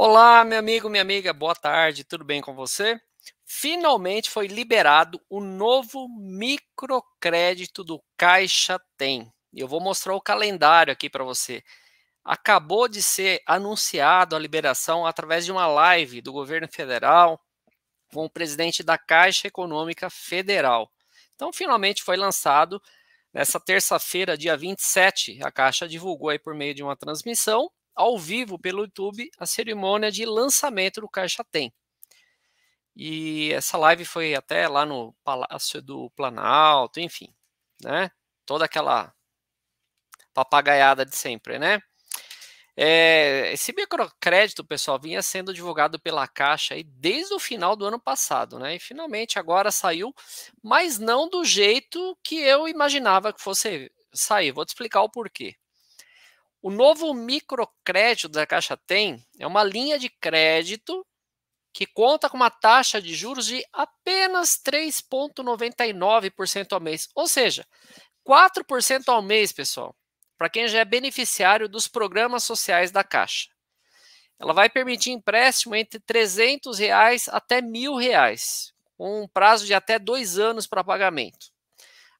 Olá, meu amigo, minha amiga, boa tarde, tudo bem com você? Finalmente foi liberado o novo microcrédito do Caixa Tem. Eu vou mostrar o calendário aqui para você. Acabou de ser anunciado a liberação através de uma live do governo federal com o presidente da Caixa Econômica Federal. Então, finalmente foi lançado nessa terça-feira, dia 27, a Caixa divulgou aí por meio de uma transmissão ao vivo pelo YouTube a cerimônia de lançamento do Caixa Tem. E essa live foi até lá no Palácio do Planalto, enfim, né? Toda aquela papagaiada de sempre, né? É, esse microcrédito, pessoal, vinha sendo divulgado pela Caixa aí desde o final do ano passado, né? E finalmente agora saiu, mas não do jeito que eu imaginava que fosse sair. Vou te explicar o porquê. O novo microcrédito da Caixa Tem é uma linha de crédito que conta com uma taxa de juros de apenas 3,99% ao mês, ou seja, 4% ao mês, pessoal, para quem já é beneficiário dos programas sociais da Caixa. Ela vai permitir empréstimo entre 300 reais até mil reais, com um prazo de até dois anos para pagamento.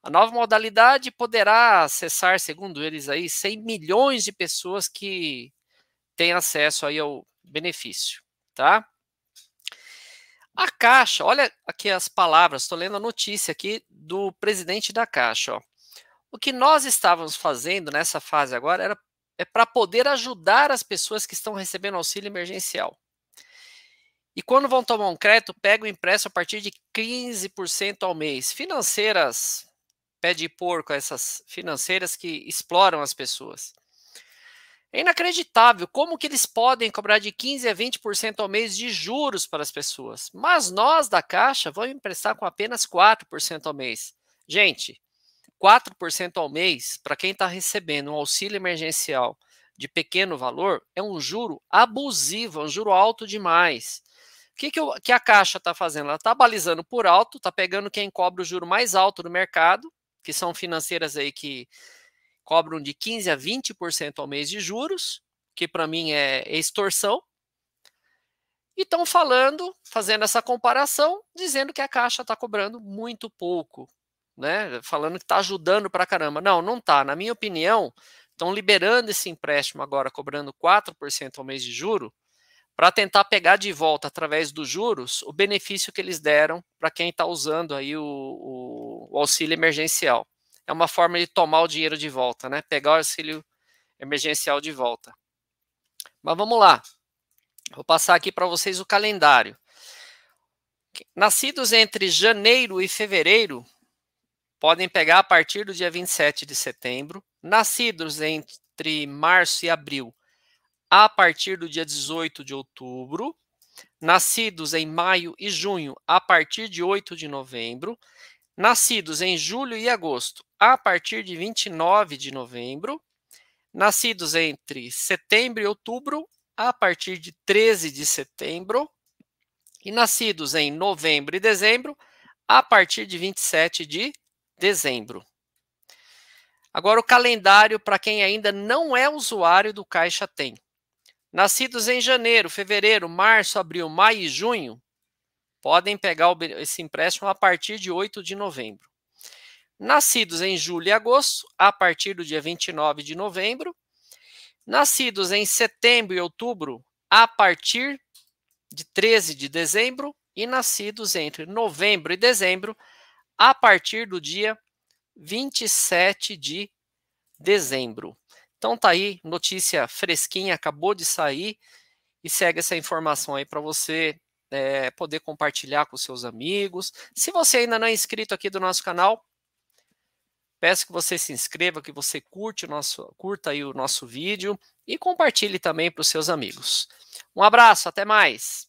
A nova modalidade poderá acessar, segundo eles aí, 100 milhões de pessoas que têm acesso aí ao benefício, tá? A Caixa, olha aqui as palavras, estou lendo a notícia aqui do presidente da Caixa. Ó. O que nós estávamos fazendo nessa fase agora era, é para poder ajudar as pessoas que estão recebendo auxílio emergencial. E quando vão tomar um crédito, pega o impresso a partir de 15% ao mês. Financeiras pé de porco, essas financeiras que exploram as pessoas. É inacreditável como que eles podem cobrar de 15 a 20% ao mês de juros para as pessoas. Mas nós da Caixa vamos emprestar com apenas 4% ao mês. Gente, 4% ao mês para quem está recebendo um auxílio emergencial de pequeno valor é um juro abusivo, é um juro alto demais. O que, que, eu, que a Caixa está fazendo? Ela está balizando por alto, está pegando quem cobra o juro mais alto do mercado que são financeiras aí que cobram de 15 a 20% ao mês de juros, que para mim é extorsão. E estão falando, fazendo essa comparação, dizendo que a Caixa está cobrando muito pouco, né? Falando que está ajudando para caramba. Não, não está. Na minha opinião, estão liberando esse empréstimo agora, cobrando 4% ao mês de juro, para tentar pegar de volta através dos juros o benefício que eles deram para quem está usando aí o, o auxílio emergencial. É uma forma de tomar o dinheiro de volta, né? Pegar o auxílio emergencial de volta. Mas vamos lá. Vou passar aqui para vocês o calendário. Nascidos entre janeiro e fevereiro podem pegar a partir do dia 27 de setembro. Nascidos entre março e abril, a partir do dia 18 de outubro. Nascidos em maio e junho, a partir de 8 de novembro. Nascidos em julho e agosto, a partir de 29 de novembro. Nascidos entre setembro e outubro, a partir de 13 de setembro. E nascidos em novembro e dezembro, a partir de 27 de dezembro. Agora, o calendário para quem ainda não é usuário do Caixa Tem. Nascidos em janeiro, fevereiro, março, abril, maio e junho, podem pegar esse empréstimo a partir de 8 de novembro. Nascidos em julho e agosto, a partir do dia 29 de novembro. Nascidos em setembro e outubro, a partir de 13 de dezembro. E nascidos entre novembro e dezembro, a partir do dia 27 de dezembro. Então tá aí, notícia fresquinha, acabou de sair e segue essa informação aí para você é, poder compartilhar com seus amigos. Se você ainda não é inscrito aqui do nosso canal, peço que você se inscreva, que você curte o nosso, curta aí o nosso vídeo e compartilhe também para os seus amigos. Um abraço, até mais!